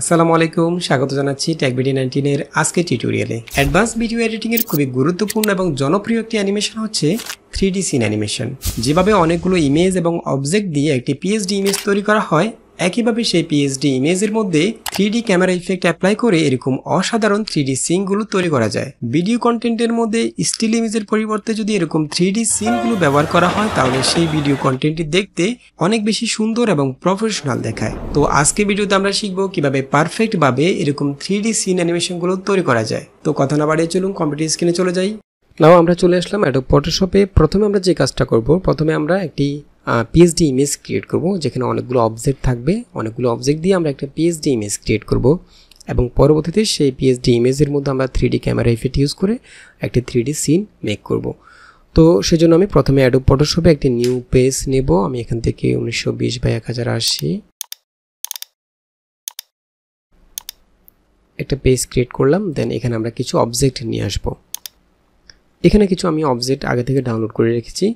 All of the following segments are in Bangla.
আসসালামু আলাইকুম স্বাগত জানাচ্ছি ট্যাগবিডি নাইনটিনের আজকে টিউটোরিয়ালে অ্যাডভান্স ভিডিও এডিটিংয়ের খুবই গুরুত্বপূর্ণ এবং জনপ্রিয় একটি অ্যানিমেশন হচ্ছে থ্রি ডি সিন অ্যানিমেশন যেভাবে অনেকগুলো ইমেজ এবং অবজেক্ট দিয়ে একটি পিএইচডি ইমেজ তৈরি করা হয় একইভাবে সেই পিএইচডি ইমেজের মধ্যে থ্রি ক্যামেরা ইফেক্ট অ্যাপ্লাই করে এরকম অসাধারণ থ্রি ডি সিনগুলো তৈরি করা যায় ভিডিও কন্টেন্টের মধ্যে স্টিল ইমেজের পরিবর্তে যদি এরকম থ্রি ডি সিনগুলো ব্যবহার করা হয় তাহলে সেই ভিডিও কন্টেন্টটি দেখতে অনেক বেশি সুন্দর এবং প্রফেশনাল দেখায় তো আজকে ভিডিওতে আমরা শিখবো কিভাবে পারফেক্টভাবে এরকম থ্রি ডি সিন অ্যানিমেশনগুলো তৈরি করা যায় তো কথা না বাড়িয়ে চলুন কম্পিউটার স্ক্রিনে চলে যাই নাও আমরা চলে আসলাম অ্যাডোব ফটোশপে প্রথমে আমরা যে কাজটা করব প্রথমে আমরা একটি পিএইচডি ইমেজ ক্রিয়েট করব যেখানে অনেকগুলো অবজেক্ট থাকবে অনেকগুলো অবজেক্ট দিয়ে আমরা একটা পিএইচডি ইমেজ ক্রিয়েট করব এবং পরবর্তীতে সেই পিএইচডি ইমেজের মধ্যে আমরা থ্রিডি ক্যামেরা ইফেক্ট ইউজ করে একটি থ্রিডি সিন মেক করব তো সেজন্য আমি প্রথমে অ্যাডোব ফটোশপে একটি নিউ পেজ নেব আমি এখান থেকে উনিশশো বিশ বাই এক হাজার আশি একটা পেজ ক্রিয়েট করলাম দেন এখানে আমরা কিছু অবজেক্ট নিয়ে আসবো এখানে কিছু আমি অবজেক্ট আগে থেকে ডাউনলোড করে রেখেছি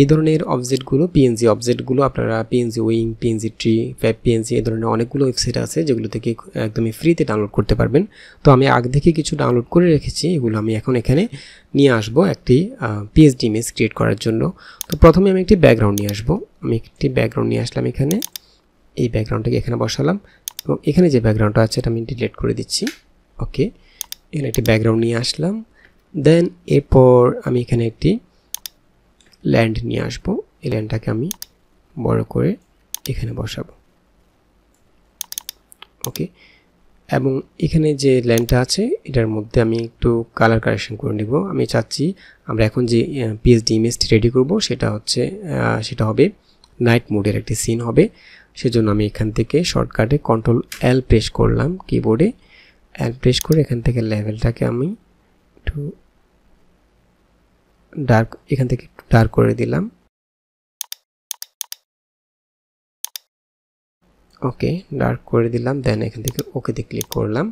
এই ধরনের অবজেক্টগুলো পিএনজি অবজেক্টগুলো আপনারা পিএনজি উইং পিএনজি ট্রি ফ্যাব পিএনজি এই ধরনের অনেকগুলো ওয়েবসাইট আছে যেগুলো থেকে একদমই ফ্রিতে ডাউনলোড করতে পারবেন তো আমি আগে থেকে কিছু ডাউনলোড করে রেখেছি এগুলো আমি এখন এখানে নিয়ে আসব একটি পিএইচডি ইমেজ ক্রিয়েট করার জন্য তো প্রথমে আমি একটি ব্যাকগ্রাউন্ড নিয়ে আসব আমি একটি ব্যাকগ্রাউন্ড নিয়ে আসলাম এখানে এই ব্যাকগ্রাউন্ডটাকে এখানে বসালাম এবং এখানে যে ব্যাকগ্রাউন্ডটা আছে এটা আমি ডিলিট করে দিচ্ছি ওকে এখানে একটি ব্যাকগ্রাউন্ড নিয়ে আসলাম দেন এরপর আমি এখানে একটি ল্যান্ড নিয়ে আসবো এই ল্যান্ডটাকে আমি বড় করে এখানে বসাবো ওকে এবং এখানে যে ল্যান্ডটা আছে এটার মধ্যে আমি একটু কালার কারেকশন করে নেব আমি চাচ্ছি আমরা এখন যে পিএইচডি ইমেজটি রেডি করব সেটা হচ্ছে সেটা হবে নাইট মোডের একটি সিন হবে সেজন্য আমি এখান থেকে শর্টকাটে কন্ট্রোল এল প্রেস করলাম কিবোর্ডে এল প্রেস করে এখান থেকে লেভেলটাকে আমি একটু ডার্ক এখান থেকে একটু ডার্ক করে দিলাম ওকে ডার্ক করে দিলাম দেন এখান থেকে ওকেতে ক্লিক করলাম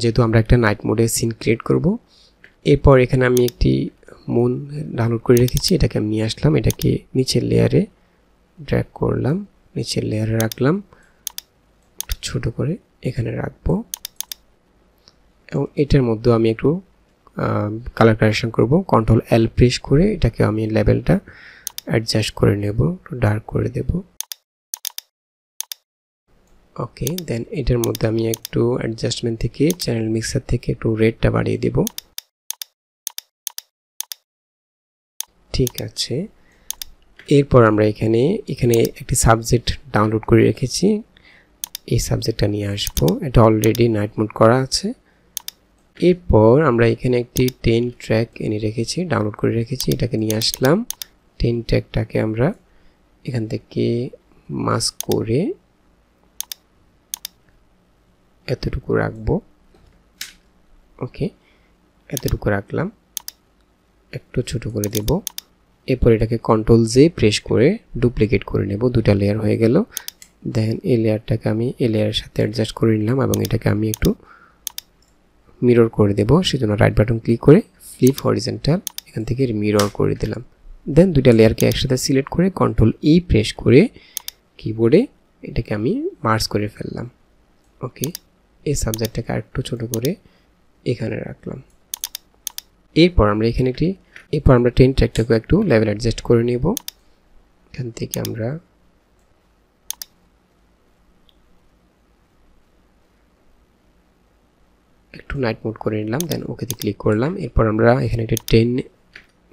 যেহেতু আমরা একটা নাইট মোডে সিন ক্রিয়েট করব এরপর এখানে আমি একটি মুন ডাউনলোড করে রেখেছি এটাকে আমি নিয়ে আসলাম এটাকে নিচের লেয়ারে ড্র্যাক করলাম নিচের লেয়ারে রাখলাম ছোট করে এখানে রাখবো এবং এটার মধ্যেও আমি একটু কালার কারেকশন করব কন্ট্রোল এল প্রেস করে এটাকে আমি লেভেলটা অ্যাডজাস্ট করে নেব ডার্ক করে দেব ওকে দেন এটার মধ্যে আমি একটু অ্যাডজাস্টমেন্ট থেকে চ্যানেল মিক্সার থেকে একটু রেডটা বাড়িয়ে দেব ঠিক আছে এরপর আমরা এখানে এখানে একটি সাবজেক্ট ডাউনলোড করে রেখেছি এই সাবজেক্টটা নিয়ে আসবো এটা অলরেডি নাইট মোড করা আছে এরপর আমরা এখানে একটি টেন ট্র্যাক এনে রেখেছি ডাউনলোড করে রেখেছি এটাকে নিয়ে আসলাম টেন ট্র্যাকটাকে আমরা এখান থেকে মাস্ক করে এতটুকু রাখবো ওকে এতটুকু রাখলাম একটু ছোট করে দেব এরপর এটাকে কন্ট্রোল জে প্রেস করে ডুপ্লিকেট করে নেব দুটা লেয়ার হয়ে গেল দেন এই লেয়ারটাকে আমি এই লেয়ারের সাথে অ্যাডজাস্ট করে নিলাম এবং এটাকে আমি একটু মিরর করে দেবো সেজন্য রাইট বাটন ক্লিক করে ফ্লিপ হরিজেন্টাল এখান থেকে মিরর করে দিলাম দেন দুইটা লেয়ারকে একসাথে সিলেক্ট করে কন্ট্রোল ই প্রেস করে কিবোর্ডে এটাকে আমি মার্চ করে ফেললাম ওকে এই সাবজেক্টটাকে আরেকটু ছোটো করে এখানে রাখলাম এরপর আমরা এখানে একটি এরপর আমরা টেন ট্র্যাকটাকে একটু লেভেল অ্যাডজাস্ট করে নেব এখান থেকে আমরা একটু নাইট মোড করে নিলাম দেন ওকেতে ক্লিক করলাম এরপর আমরা এখানে একটা টেন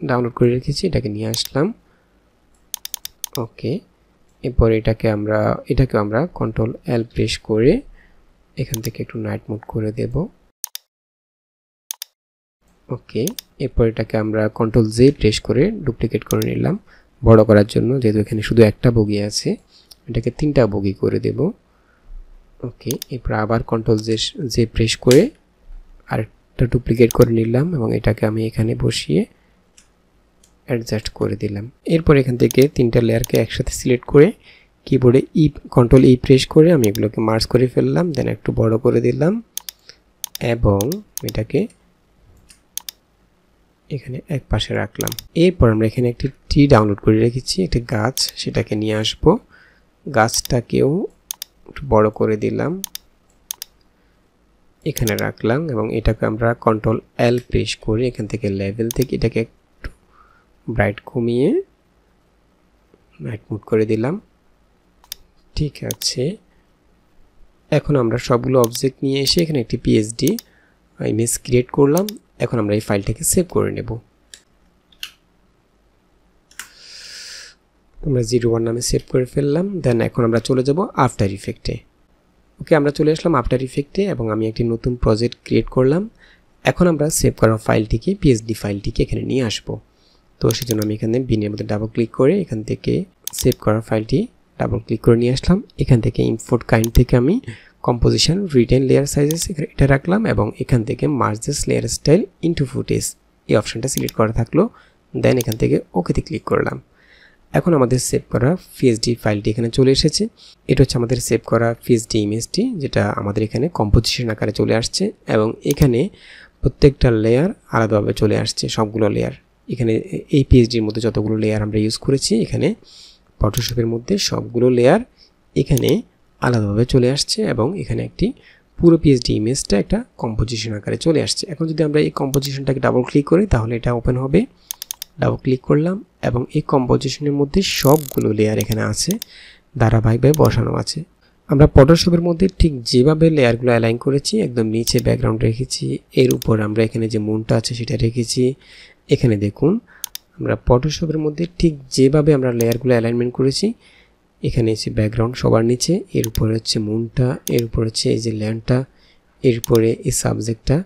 ডাউনলোড করে রেখেছি এটাকে নিয়ে আসলাম ওকে এরপর এটাকে আমরা এটাকে আমরা কন্ট্রোল এল প্রেস করে এখান থেকে একটু নাইট মোড করে দেব ওকে এরপর এটাকে আমরা কন্ট্রোল জে প্রেস করে ডুপ্লিকেট করে নিলাম বড় করার জন্য যেহেতু এখানে শুধু একটা বগি আছে এটাকে তিনটা বগি করে দেব ওকে এরপর আবার কন্ট্রোল জে জে প্রেস করে একটা ডুপ্লিকেট করে নিলাম এবং এটাকে আমি এখানে বসিয়ে অ্যাডজাস্ট করে দিলাম এরপর এখান থেকে তিনটা লেয়ারকে একসাথে সিলেক্ট করে কিবোর্ডে ই কন্ট্রোল ই প্রেস করে আমি এগুলোকে মার্চ করে ফেললাম দেন একটু বড় করে দিলাম এবং এটাকে এখানে এক পাশে রাখলাম এরপর আমরা এখানে একটি ট্রি ডাউনলোড করে রেখেছি একটি গাছ সেটাকে নিয়ে আসব গাছটাকেও একটু বড় করে দিলাম এখানে রাখলাম এবং এটাকে আমরা কন্ট্রোল এল প্রেস করে এখান থেকে লেভেল থেকে এটাকে একটু ব্রাইট কমিয়ে ব্রাইট মুড করে দিলাম ঠিক আছে এখন আমরা সবগুলো অবজেক্ট নিয়ে এসে এখানে একটি পিএইচডি ইমেজ ক্রিয়েট করলাম এখন আমরা এই ফাইলটাকে সেভ করে নেব আমরা জিরো ওয়ান নামে সেভ করে ফেললাম দেন এখন আমরা চলে যাব আফটার ইফেক্টে ওকে আমরা চলে আসলাম আফটার ইফেক্টে এবং আমি একটি নতুন প্রজেক্ট ক্রিয়েট করলাম এখন আমরা সেভ করা ফাইলটিকে পিএইচডি ফাইলটিকে এখানে নিয়ে আসব তো সেজন্য আমি এখানে বিনের মধ্যে ডাবল ক্লিক করে এখান থেকে সেভ করা ফাইলটি ডাবল ক্লিক করে নিয়ে আসলাম এখান থেকে ইম্পোর্ট কাইন্ড থেকে আমি কম্পোজিশন রিটেন লেয়ার সাইজেস এটা রাখলাম এবং এখান থেকে merges layer style into footage এই অপশানটা সিলেক্ট করা থাকলো দেন এখান থেকে ওকেতে ক্লিক করলাম এখন আমাদের সেভ করা ফিএসডি ফাইলটি এখানে চলে এসেছে এটা হচ্ছে আমাদের সেভ করা পিএসডি ইমেজটি যেটা আমাদের এখানে কম্পোজিশন আকারে চলে আসছে এবং এখানে প্রত্যেকটা লেয়ার আলাদাভাবে চলে আসছে সবগুলো লেয়ার এখানে এই পিএইচডির মধ্যে যতগুলো লেয়ার আমরা ইউজ করেছি এখানে ফটোশপের মধ্যে সবগুলো লেয়ার এখানে আলাদাভাবে চলে আসছে এবং এখানে একটি পুরো পিএইচডি ইমেজটা একটা কম্পোজিশন আকারে চলে আসছে এখন যদি আমরা এই কম্পোজিশনটাকে ডাবল ক্লিক করি তাহলে এটা ওপেন হবে ডাবল ক্লিক করলাম এবং এই কম্পোজিশনের মধ্যে সবগুলো লেয়ার এখানে আছে ধারাবাহিকভাবে বসানো আছে আমরা পটোশপের মধ্যে ঠিক যেভাবে লেয়ারগুলো অ্যালাইন করেছি একদম নিচে ব্যাকগ্রাউন্ড রেখেছি এর উপর আমরা এখানে যে মনটা আছে সেটা রেখেছি এখানে দেখুন আমরা পটোশপের মধ্যে ঠিক যেভাবে আমরা লেয়ারগুলো অ্যালাইনমেন্ট করেছি এখানে এসে ব্যাকগ্রাউন্ড সবার নিচে এর উপরে হচ্ছে মুনটা এর উপর হচ্ছে এই যে ল্যান্ডটা এরপরে এই সাবজেক্টটা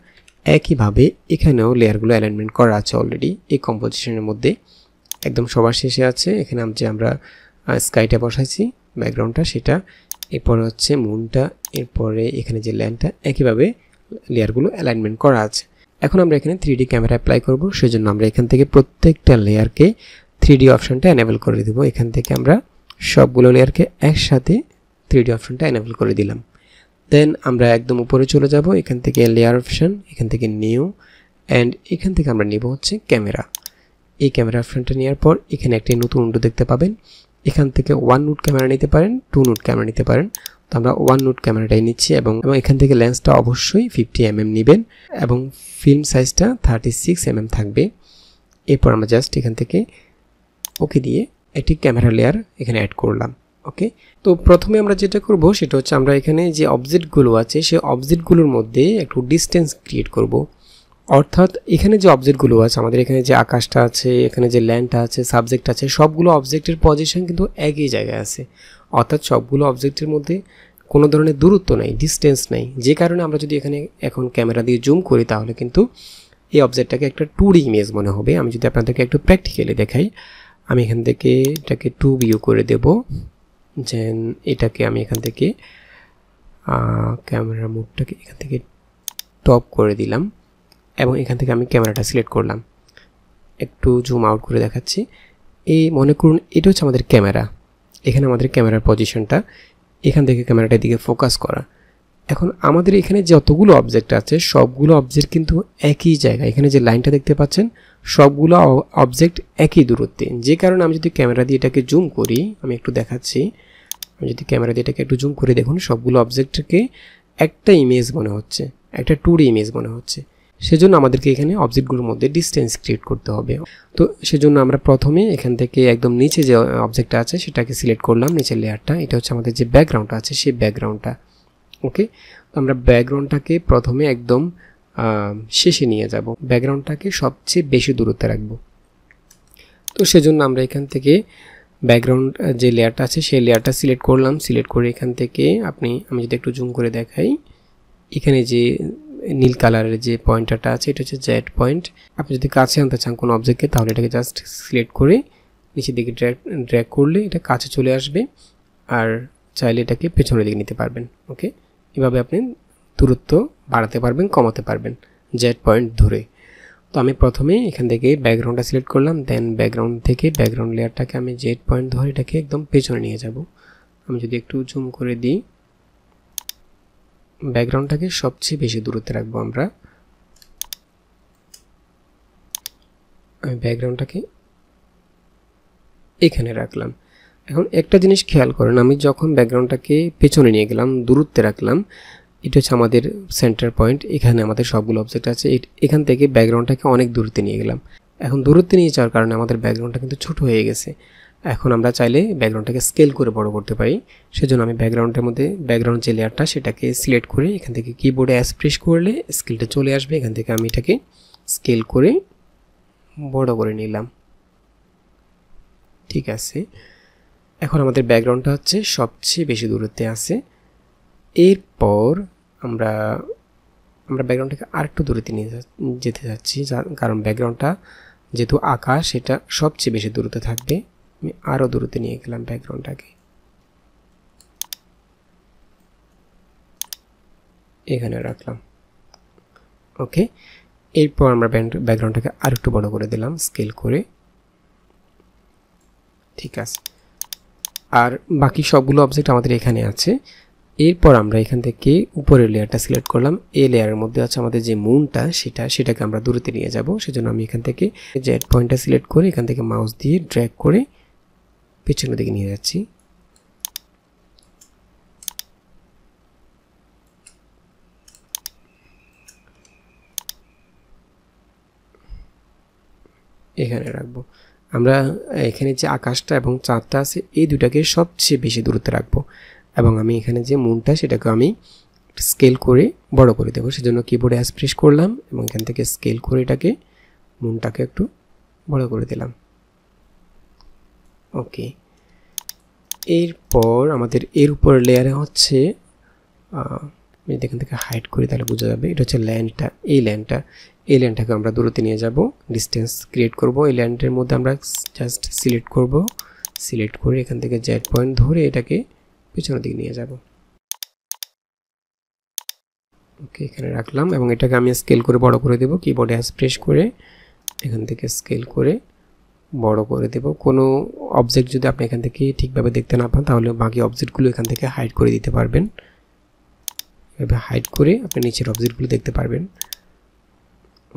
একইভাবে এখানেও লেয়ারগুলো অ্যালাইনমেন্ট করা আছে অলরেডি এই কম্পোজিশনের মধ্যে একদম সবার শেষে আছে এখানে যে আমরা স্কাইটা বসাইছি ব্যাকগ্রাউন্ডটা সেটা এরপরে হচ্ছে মুনটা এরপরে এখানে যে ল্যান্ডটা একইভাবে লেয়ারগুলো অ্যালাইনমেন্ট করা আছে এখন আমরা এখানে থ্রি ক্যামেরা অ্যাপ্লাই করবো সেজন্য আমরা এখান থেকে প্রত্যেকটা লেয়ারকে থ্রি অপশনটা এনেবল করে দেবো এখান থেকে আমরা সবগুলো লেয়ারকে একসাথে থ্রি অপশনটা এনেবল করে দিলাম দেন আমরা একদম উপরে চলে যাব এখান থেকে লেয়ার অপশান এখান থেকে নিউ অ্যান্ড এখান থেকে আমরা নিব হচ্ছে ক্যামেরা এই ক্যামেরা অপশানটা নেওয়ার পর এখানে একটি নতুন উন্ডো দেখতে পাবেন এখান থেকে ওয়ান নোট ক্যামেরা নিতে পারেন টু নোট ক্যামেরা নিতে পারেন তো আমরা ওয়ান নোট ক্যামেরাটাই নিচ্ছি এবং এবং এখান থেকে লেন্সটা অবশ্যই ফিফটি এম এম নেবেন এবং ফিল্ম সাইজটা থার্টি সিক্স এম এম থাকবে এরপর আমরা জাস্ট এখান থেকে ওকে দিয়ে একটি ক্যামেরা লেয়ার এখানে অ্যাড করলাম ওকে তো প্রথমে আমরা যেটা করব সেটা হচ্ছে আমরা এখানে যে অবজেক্টগুলো আছে সেই অবজেক্টগুলোর মধ্যে একটু ডিস্টেন্স ক্রিয়েট করব অর্থাৎ এখানে যে অবজেক্টগুলো আছে আমাদের এখানে যে আকাশটা আছে এখানে যে ল্যান্ডটা আছে সাবজেক্ট আছে সবগুলো অবজেক্টের পজিশন কিন্তু একই জায়গায় আছে অর্থাৎ সবগুলো অবজেক্টের মধ্যে কোনো ধরনের দূরত্ব নাই ডিস্টেন্স নাই যে কারণে আমরা যদি এখানে এখন ক্যামেরা দিয়ে জুম করি তাহলে কিন্তু এই অবজেক্টটাকে একটা টুরি ইমেজ মনে হবে আমি যদি আপনাদেরকে একটু প্র্যাকটিক্যালি দেখাই আমি এখান থেকে এটাকে টু ভিউ করে দেবো যেন এটাকে আমি এখান থেকে ক্যামেরা মুডটাকে এখান থেকে টপ করে দিলাম এবং এখান থেকে আমি ক্যামেরাটা সিলেক্ট করলাম একটু জুম আউট করে দেখাচ্ছি এই মনে করুন এটা হচ্ছে আমাদের ক্যামেরা এখানে আমাদের ক্যামেরার পজিশনটা এখান থেকে ক্যামেরাটার দিকে ফোকাস করা এখন আমাদের এখানে যতগুলো অবজেক্ট আছে সবগুলো অবজেক্ট কিন্তু একই জায়গায় এখানে যে লাইনটা দেখতে পাচ্ছেন সবগুলো অবজেক্ট একই দূরত্বে যে কারণে আমি যদি ক্যামেরা দিয়ে এটাকে জুম করি আমি একটু দেখাচ্ছি আমি যদি ক্যামেরা দিয়ে এটাকে একটু জুম করে দেখুন সবগুলো অবজেক্টকে একটা ইমেজ মনে হচ্ছে একটা টুর ইমেজ মনে হচ্ছে সেজন্য আমাদেরকে এখানে অবজেক্টগুলোর মধ্যে ডিস্টেন্স ক্রিয়েট করতে হবে তো সেজন্য আমরা প্রথমে এখান থেকে একদম নিচে যে অবজেক্টটা আছে সেটাকে সিলেক্ট করলাম নিচের লেয়ারটা এটা হচ্ছে আমাদের যে ব্যাকগ্রাউন্ডটা আছে সেই ব্যাকগ্রাউন্ডটা ওকে আমরা ব্যাকগ্রাউন্ডটাকে প্রথমে একদম শেষে নিয়ে যাব ব্যাকগ্রাউন্ডটাকে সবচেয়ে বেশি দূরত্বে রাখবো তো সেজন্য আমরা এখান থেকে ব্যাকগ্রাউন্ড যে লেয়ারটা আছে সেই লেয়ারটা সিলেক্ট করলাম সিলেক্ট করে এখান থেকে আপনি আমি যদি একটু জুম করে দেখাই এখানে যে নীল কালারের যে পয়েন্টারটা আছে এটা হচ্ছে জ্যাট পয়েন্ট আপনি যদি কাছে আনতে চান কোনো অবজেক্টকে তাহলে এটাকে জাস্ট সিলেক্ট করে নিচের দিকে ড্র্যাক ড্র্যাক করলে এটা কাছে চলে আসবে আর চাইলে এটাকে পেছনের দিকে নিতে পারবেন ওকে এভাবে আপনি দূরত্ব বাড়াতে পারবেন কমাতে পারবেন জেড পয়েন্ট ধরে তো আমি প্রথমে এখান থেকে ব্যাকগ্রাউন্ডটা সিলেক্ট করলাম দেন ব্যাকগ্রাউন্ড থেকে ব্যাকগ্রাউন্ড লেয়ারটাকে আমি জেড পয়েন্ট ধরে এটাকে একদম পেছনে নিয়ে যাব আমি যদি একটু জুম করে দিই ব্যাকগ্রাউন্ডটাকে সবচেয়ে বেশি দূরত্বে রাখবো আমরা আমি ব্যাকগ্রাউন্ডটাকে এখানে রাখলাম এখন একটা জিনিস খেয়াল করেন আমি যখন ব্যাকগ্রাউন্ডটাকে পেছনে নিয়ে গেলাম দূরত্বে রাখলাম এটা হচ্ছে আমাদের সেন্টার পয়েন্ট এখানে আমাদের সবগুলো অবজেক্ট আছে এখান থেকে ব্যাকগ্রাউন্ডটাকে অনেক দূরত্বে নিয়ে গেলাম এখন দূরত্বে নিয়ে যাওয়ার কারণে আমাদের ব্যাকগ্রাউন্ডটা কিন্তু ছোট হয়ে গেছে এখন আমরা চাইলে ব্যাকগ্রাউন্ডটাকে স্কেল করে বড় করতে পারি সেজন্য আমি ব্যাকগ্রাউন্ডের মধ্যে ব্যাকগ্রাউন্ড যে লেয়ারটা সেটাকে সিলেক্ট করে এখান থেকে কিবোর্ডে অ্যাসপ্রেস করলে স্কেলটা চলে আসবে এখান থেকে আমি এটাকে স্কেল করে বড় করে নিলাম ঠিক আছে এখন আমাদের ব্যাকগ্রাউন্ডটা হচ্ছে সবচেয়ে বেশি দূরত্বে আছে এরপর আমরা আমরা ব্যাকগ্রাউন্ডটাকে আরেকটু দূরত্বে নিয়ে যেতে যাচ্ছি কারণ ব্যাকগ্রাউন্ডটা যেহেতু আঁকা সেটা সবচেয়ে বেশি দূরত্বে থাকবে আমি আরও দূরত্বে নিয়ে গেলাম ব্যাকগ্রাউন্ডটাকে এখানে রাখলাম ওকে এরপর আমরা ব্যাকগ্রাউন্ডটাকে আরেকটু বড় করে দিলাম স্কেল করে ঠিক আছে আর বাকি সবগুলো অবজেক্ট আমাদের এখানে আছে এরপর আমরা এখান থেকে উপরের লেয়ারটা সিলেক্ট করলাম এ লেয়ারের মধ্যে আছে আমাদের যে মুনটা সেটা সেটাকে আমরা দূরেতে নিয়ে যাব সেজন্য আমি এখান থেকে জেড পয়েন্টটা সিলেক্ট করে এখান থেকে মাউস দিয়ে ড্র্যাগ করে পেছনের দিকে নিয়ে যাচ্ছি এখানে রাখবো আমরা এখানে যে আকাশটা এবং চাঁদটা আছে এই দুটাকে সবচেয়ে বেশি দূরত্বে রাখবো এবং আমি এখানে যে মুনটা সেটাকে আমি স্কেল করে বড় করে দেবো সেজন্য কিবোর্ডে অ্যাসপ্রেস করলাম এবং এখান থেকে স্কেল করে এটাকে মুনটাকে একটু বড় করে দিলাম ওকে এরপর আমাদের এর উপর লেয়ারে হচ্ছে এখান থেকে হাইড করি তাহলে বোঝা যাবে এটা হচ্ছে ল্যান্ডটা এই ল্যান্ডটা এই আমরা দূরত্বে নিয়ে যাব ডিস্টেন্স ক্রিয়েট করব এই মধ্যে আমরা জাস্ট সিলেক্ট করব সিলেক্ট করে এখান থেকে জ্যাট পয়েন্ট ধরে এটাকে পিছনের দিকে নিয়ে যাব ওকে এখানে রাখলাম এবং এটাকে আমি স্কেল করে বড় করে দেব কিবোর্ডে হ্যাস প্রেস করে এখান থেকে স্কেল করে বড় করে দেব কোনো অবজেক্ট যদি আপনি এখান থেকে ঠিকভাবে দেখতে না পান তাহলে বাকি অবজেক্টগুলো এখান থেকে হাইড করে দিতে পারবেন এভাবে হাইড করে আপনি নিচের অবজেক্টগুলো দেখতে পারবেন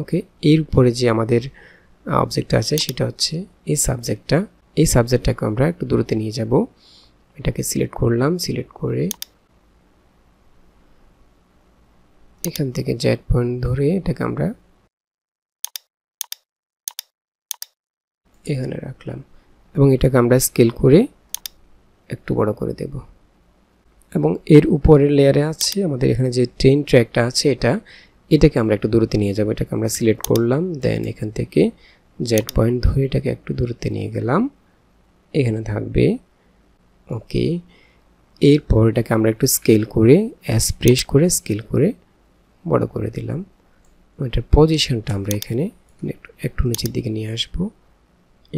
ওকে এর উপরে যে আমাদের অবজেক্টটা আছে সেটা হচ্ছে এই সাবজেক্টটা এই সাবজেক্টটাকে আমরা একটু দূরতে নিয়ে যাব এটাকে সিলেক্ট করলাম সিলেক্ট করে এখান থেকে জ্যাট পয়েন্ট ধরে এটাকে আমরা এখানে রাখলাম এবং এটাকে আমরা স্কেল করে একটু বড় করে দেব এবং এর উপরের লেয়ারে আছে আমাদের এখানে যে ট্রেন ট্র্যাকটা আছে এটা এটাকে আমরা একটু দূরত্বে নিয়ে যাব এটাকে আমরা সিলেক্ট করলাম দেন এখান থেকে জেড পয়েন্ট ধরে এটাকে একটু দূরত্বে নিয়ে গেলাম এখানে থাকবে ওকে এরপর এটাকে আমরা একটু স্কেল করে অ্যাস প্রেস করে স্কেল করে বড় করে দিলাম এটার পজিশনটা আমরা এখানে একটু নিচের দিকে নিয়ে আসব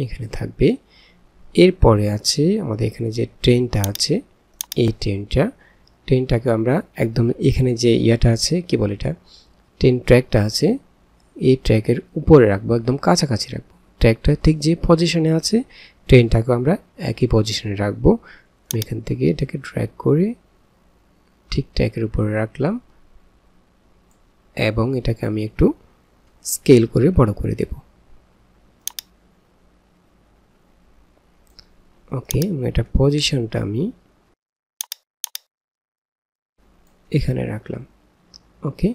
এখানে থাকবে এরপরে আছে আমাদের এখানে যে ট্রেনটা আছে এই ট্রেনটা ট্রেনটাকে আমরা একদম এখানে যে ইয়াটা আছে কি বলে এটা টেন ট্র্যাকটা আছে এই ট্র্যাকের উপরে রাখবো একদম কাছাকাছি রাখবো ট্র্যাকটা ঠিক যে পজিশনে আছে ট্রেনটাকে আমরা একই পজিশনে রাখবো এখান থেকে এটাকে ট্র্যাক করে ঠিক ট্র্যাকের উপরে রাখলাম এবং এটাকে আমি একটু স্কেল করে বড় করে দেব ওকে এটা পজিশনটা আমি এখানে রাখলাম ওকে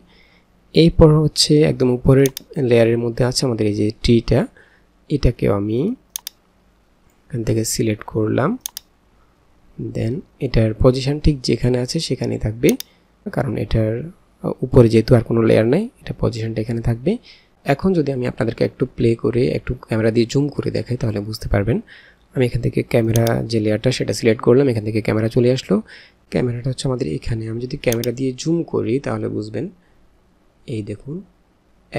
এরপর হচ্ছে একদম উপরের লেয়ারের মধ্যে আছে আমাদের এই যে ট্রিটা এটাকেও আমি এখান থেকে সিলেক্ট করলাম দেন এটার পজিশান ঠিক যেখানে আছে সেখানেই থাকবে কারণ এটার উপরে যেহেতু আর কোনো লেয়ার নাই এটা পজিশানটা এখানে থাকবে এখন যদি আমি আপনাদেরকে একটু প্লে করে একটু ক্যামেরা দিয়ে জুম করে দেখাই তাহলে বুঝতে পারবেন আমি এখান থেকে ক্যামেরা যে লেয়ারটা সেটা সিলেক্ট করলাম এখান থেকে ক্যামেরা চলে আসলো ক্যামেরাটা হচ্ছে আমাদের এখানে আমি যদি ক্যামেরা দিয়ে জুম করি তাহলে বুঝবেন এই দেখুন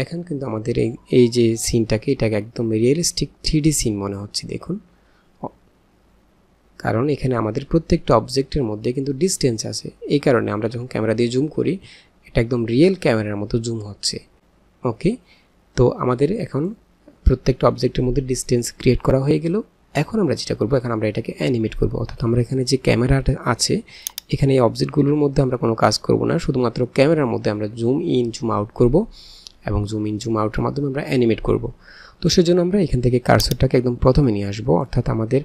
এখন কিন্তু আমাদের এই এই যে সিনটাকে এটাকে একদম রিয়েলিস্টিক থ্রি সিন মনে হচ্ছে দেখুন কারণ এখানে আমাদের প্রত্যেকটা অবজেক্টের মধ্যে কিন্তু ডিস্টেন্স আছে এই কারণে আমরা যখন ক্যামেরা দিয়ে জুম করি এটা একদম রিয়েল ক্যামেরার মতো জুম হচ্ছে ওকে তো আমাদের এখন প্রত্যেকটা অবজেক্টের মধ্যে ডিস্টেন্স ক্রিয়েট করা হয়ে গেল এখন আমরা যেটা করবো এখন আমরা এটাকে অ্যানিমেট করবো অর্থাৎ আমরা এখানে যে ক্যামেরাটা আছে এখানে এই অবজেক্টগুলোর মধ্যে আমরা কোনো কাজ করব না শুধুমাত্র ক্যামেরার মধ্যে আমরা জুম ইন জুম আউট করব এবং জুম ইন জুম আউটের মাধ্যমে আমরা অ্যানিমেট করব তো সেজন্য আমরা এখান থেকে কার্সরটাকে একদম প্রথমে নিয়ে আসবো অর্থাৎ আমাদের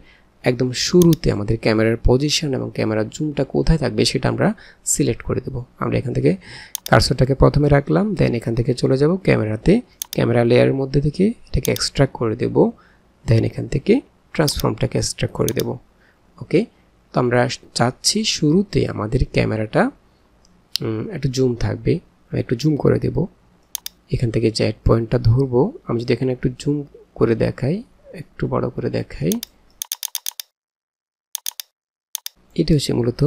একদম শুরুতে আমাদের ক্যামেরার পজিশন এবং ক্যামেরার জুমটা কোথায় থাকবে সেটা আমরা সিলেক্ট করে দেবো আমরা এখান থেকে কার্সরটাকে প্রথমে রাখলাম দেন এখান থেকে চলে যাব ক্যামেরাতে ক্যামেরা লেয়ারের মধ্যে থেকে এটাকে এক্সট্রাক্ট করে দেব দেন এখান থেকে ট্রান্সফর্মটাকে এক্সট্রাক্ট করে দেব ওকে তো আমরা চাচ্ছি শুরুতে আমাদের ক্যামেরাটা একটু জুম থাকবে আমি একটু জুম করে দেব এখান থেকে জ্যাট পয়েন্টটা ধরবো আমি যদি এখানে একটু জুম করে দেখাই একটু বড় করে দেখাই এটি হচ্ছে মূলত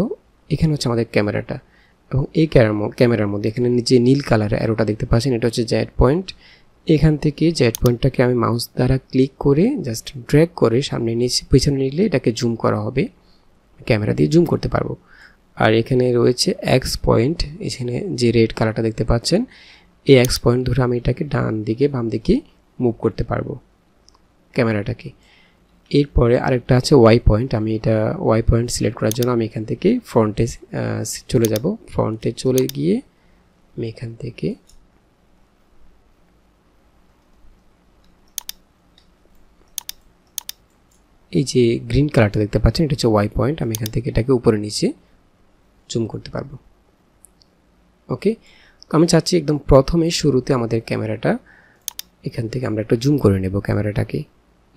এখানে হচ্ছে আমাদের ক্যামেরাটা এবং এই ক্যামেরার মধ্যে এখানে যে নীল কালারের অ্যারোটা দেখতে পাচ্ছেন এটা হচ্ছে জ্যাট পয়েন্ট এখান থেকে জ্যাট পয়েন্টটাকে আমি মাউস দ্বারা ক্লিক করে জাস্ট ড্র্যাক করে সামনে নিচে পিছনে নিলে এটাকে জুম করা হবে ক্যামেরা দিয়ে জুম করতে পারবো আর এখানে রয়েছে এক্স পয়েন্ট এখানে যে রেড কালারটা দেখতে পাচ্ছেন এই এক্স পয়েন্ট ধরে আমি এটাকে ডান দিকে বাম দিকে মুভ করতে পারবো ক্যামেরাটাকে এরপরে আরেকটা আছে ওয়াই পয়েন্ট আমি এটা ওয়াই পয়েন্ট সিলেক্ট করার জন্য আমি এখান থেকে ফ্রন্টে চলে যাব ফ্রন্টে চলে গিয়ে আমি এখান থেকে এই যে গ্রিন কালারটা দেখতে পাচ্ছেন এটা হচ্ছে ওয়াই পয়েন্ট আমি এখান থেকে এটাকে উপরে নিচে জুম করতে পারবো ওকে আমি চাচ্ছি একদম প্রথমে শুরুতে আমাদের ক্যামেরাটা এখান থেকে আমরা একটু জুম করে নেব ক্যামেরাটাকে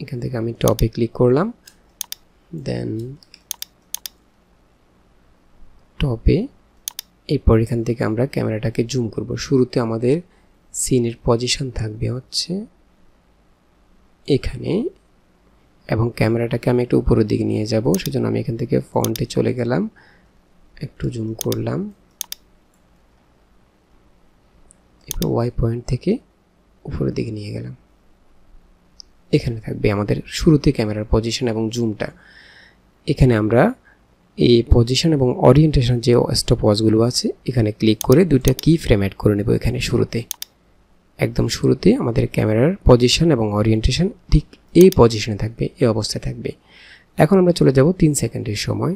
এখান থেকে আমি টপে ক্লিক করলাম দেন টপে এরপর এখান থেকে আমরা ক্যামেরাটাকে জুম করব শুরুতে আমাদের সিনের পজিশন থাকবে হচ্ছে এখানে এবং ক্যামেরাটাকে আমি একটু উপরের দিকে নিয়ে যাব সেজন্য আমি এখান থেকে ফন্টে চলে গেলাম একটু জুম করলাম এরপর ওয়াই পয়েন্ট থেকে উপরের দিকে নিয়ে গেলাম এখানে থাকবে আমাদের শুরুতে ক্যামেরার পজিশন এবং জুমটা এখানে আমরা এই পজিশন এবং অরিয়েন্টেশন যে স্টপ ওয়াচগুলো আছে এখানে ক্লিক করে দুইটা কি ফ্রেম অ্যাড করে নেব এখানে শুরুতে একদম শুরুতে আমাদের ক্যামেরার পজিশন এবং ওরিয়েন্টেশন ঠিক এই পজিশনে থাকবে এই অবস্থায় থাকবে এখন আমরা চলে যাব তিন সেকেন্ডের সময়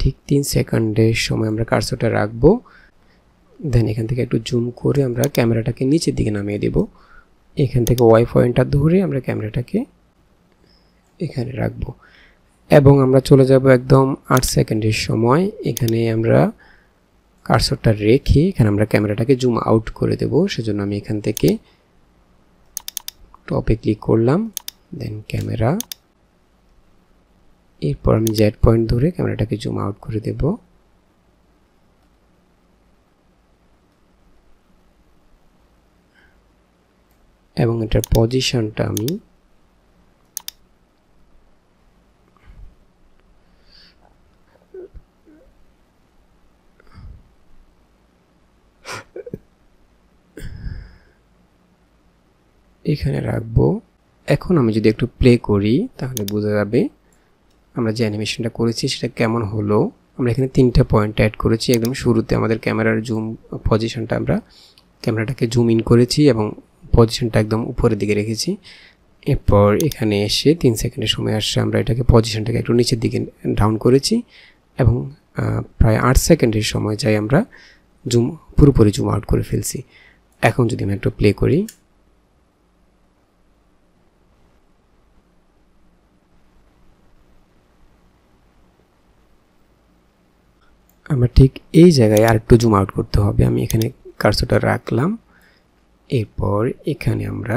ঠিক তিন সেকেন্ডের সময় আমরা কার্সোটা রাখবো দেন এখান থেকে একটু জুম করে আমরা ক্যামেরাটাকে নিচের দিকে নামিয়ে দেব এখান থেকে ওয়াই পয়েন্টটা ধরে আমরা ক্যামেরাটাকে এখানে রাখবো এবং আমরা চলে যাব একদম আট সেকেন্ডের সময় এখানে আমরা কার্সরটা রেখে এখানে আমরা ক্যামেরাটাকে জুম আউট করে দেব সেজন্য আমি এখান থেকে টপে ক্লিক করলাম দেন ক্যামেরা এরপর আমি জেড পয়েন্ট ধরে ক্যামেরাটাকে জুম আউট করে দেব এবং এটার পজিশনটা আমি এখানে রাখবো এখন আমি যদি একটু প্লে করি তাহলে বোঝা যাবে আমরা যে অ্যানিমেশনটা করেছি সেটা কেমন হলো আমরা এখানে তিনটা পয়েন্ট অ্যাড করেছি একদম শুরুতে আমাদের ক্যামেরার জুম পজিশনটা আমরা ক্যামেরাটাকে জুম ইন করেছি এবং পজিশনটা একদম উপরের দিকে রেখেছি এরপর এখানে এসে তিন সেকেন্ডের সময় আসছে আমরা এটাকে পজিশনটাকে একটু নিচের দিকে ডাউন করেছি এবং প্রায় আট সেকেন্ডের সময় যাই আমরা জুম পুরোপুরি জুম আউট করে ফেলছি এখন যদি আমি একটু প্লে করি আমার ঠিক এই জায়গায় আর একটু জুম আউট করতে হবে আমি এখানে কার্সোটা রাখলাম এরপর এখানে আমরা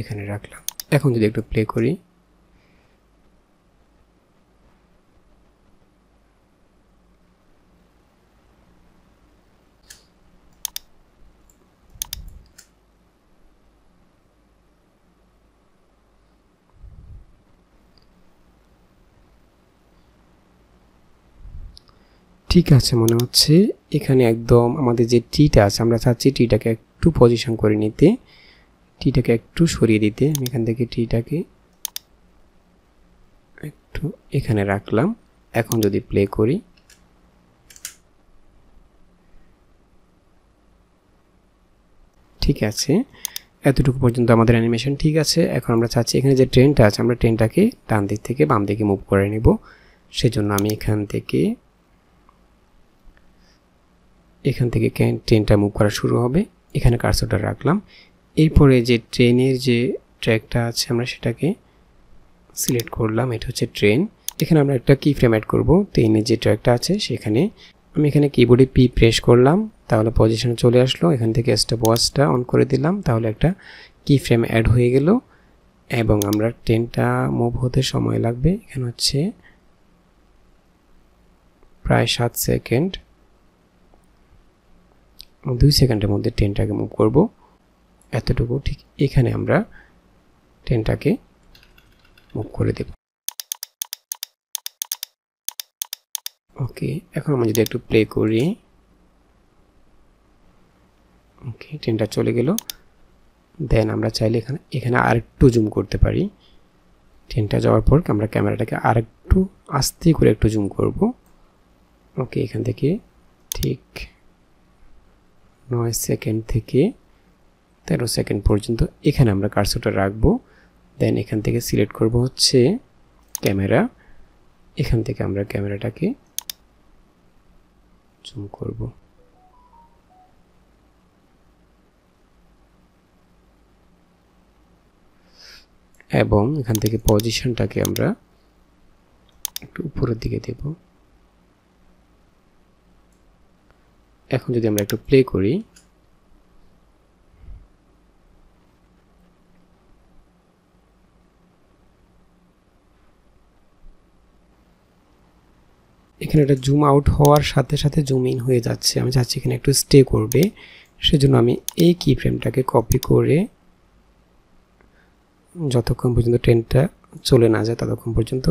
এখানে রাখলাম এখন যদি একটু প্লে করি ঠিক আছে মনে হচ্ছে এখানে একদম আমাদের যে টিটা আছে আমরা চাচ্ছি টিটাকে একটু পজিশন করে নিতে টিটাকে একটু সরিয়ে দিতে আমি এখান থেকে টিটাকে একটু এখানে রাখলাম এখন যদি প্লে করি ঠিক আছে এতটুকু পর্যন্ত আমাদের অ্যানিমেশন ঠিক আছে এখন আমরা চাচ্ছি এখানে যে ট্রেনটা আছে আমরা ট্রেনটাকে ডান দিক থেকে বাম দিকে মুভ করে নেব সেজন্য আমি এখান থেকে এখান থেকে ট্রেনটা মুভ করা শুরু হবে এখানে কার্সরটা রাখলাম এরপরে যে ট্রেনের যে ট্র্যাকটা আছে আমরা সেটাকে সিলেক্ট করলাম এটা হচ্ছে ট্রেন এখানে আমরা একটা কি ফ্রেম অ্যাড করবো ট্রেনের যে ট্র্যাকটা আছে সেখানে আমি এখানে কিবোর্ডে পি প্রেস করলাম তাহলে পজিশন চলে আসলো এখান থেকে স্টপ ওয়াচটা অন করে দিলাম তাহলে একটা কি ফ্রেম অ্যাড হয়ে গেল এবং আমরা ট্রেনটা মুভ হতে সময় লাগবে এখানে হচ্ছে প্রায় সাত সেকেন্ড দুই সেকেন্ডের মধ্যে টেনটাকে মুভ করব এতটুকু ঠিক এখানে আমরা টেনটাকে মুভ করে দেব ওকে এখন আমরা যদি একটু প্লে করি ওকে টেনটা চলে গেল দেন আমরা চাইলে এখানে এখানে আরেকটু জুম করতে পারি টেনটা যাওয়ার পর আমরা ক্যামেরাটাকে আরেকটু আস্তে করে একটু জুম করব ওকে এখান থেকে ঠিক নয় সেকেন্ড থেকে তেরো সেকেন্ড পর্যন্ত এখানে আমরা কার্সোটা রাখবো দেন এখান থেকে সিলেক্ট করব হচ্ছে ক্যামেরা এখান থেকে আমরা ক্যামেরাটাকে জুম করব এবং এখান থেকে পজিশনটাকে আমরা একটু উপরের দিকে দেবো এখন যদি আমরা একটু প্লে করি এখানে একটা জুম আউট হওয়ার সাথে সাথে জুম ইন হয়ে যাচ্ছে আমি চাচ্ছি এখানে একটু স্টে করবে সেজন্য আমি এই কি ফ্রেমটাকে কপি করে যতক্ষণ পর্যন্ত ট্রেনটা চলে না যায় ততক্ষণ পর্যন্ত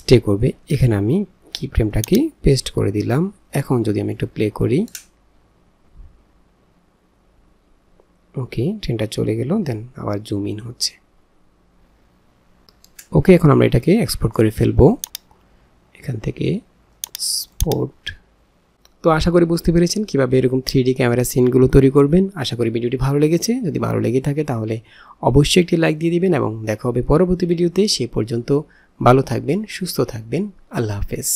স্টে করবে এখানে আমি কি ফ্রেমটাকে পেস্ট করে দিলাম এখন যদি আমি একটু প্লে করি ওকে ট্রেনটা চলে গেল দেন আবার জুম ইন হচ্ছে ওকে এখন আমরা এটাকে এক্সপোর্ট করে ফেলবো এখান থেকে স্পোর্ট তো আশা করি বুঝতে পেরেছেন কীভাবে এরকম থ্রি ক্যামেরা সিনগুলো তৈরি করবেন আশা করি ভিডিওটি ভালো লেগেছে যদি ভালো লেগে থাকে তাহলে অবশ্যই একটি লাইক দিয়ে দিবেন এবং দেখা হবে পরবর্তী ভিডিওতে সে পর্যন্ত ভালো থাকবেন সুস্থ থাকবেন আল্লাহ হাফেজ